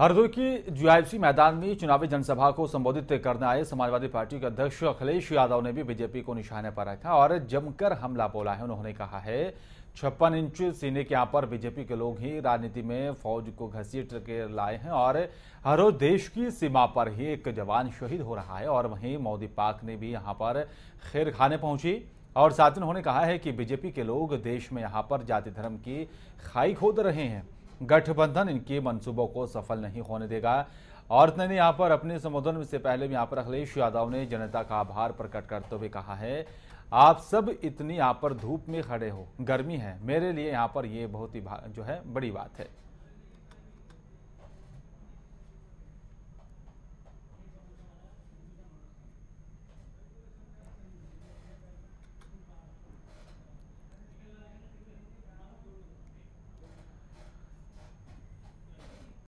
हरदोई की जीआईएफसी मैदान में चुनावी जनसभा को संबोधित करने आए समाजवादी पार्टी के अध्यक्ष अखिलेश यादव ने भी बीजेपी को निशाने पर रखा और जमकर हमला बोला है उन्होंने कहा है छप्पन इंच सीने के यहाँ पर बीजेपी के लोग ही राजनीति में फौज को घसीट के लाए हैं और हर रोज देश की सीमा पर ही एक जवान शहीद हो रहा है और वहीं मोदी पाक ने भी यहाँ पर खैर खाने पहुंची और साथ ही उन्होंने कहा है कि बीजेपी के लोग देश में यहाँ पर जाति धर्म की खाई खोद रहे हैं गठबंधन इनके मंसूबों को सफल नहीं होने देगा और ने यहाँ पर अपने संबोधन से पहले भी यहाँ पर अखिलेश यादव ने जनता का आभार प्रकट करते हुए कहा है आप सब इतनी यहाँ पर धूप में खड़े हो गर्मी है मेरे लिए यहाँ पर ये बहुत ही जो है बड़ी बात है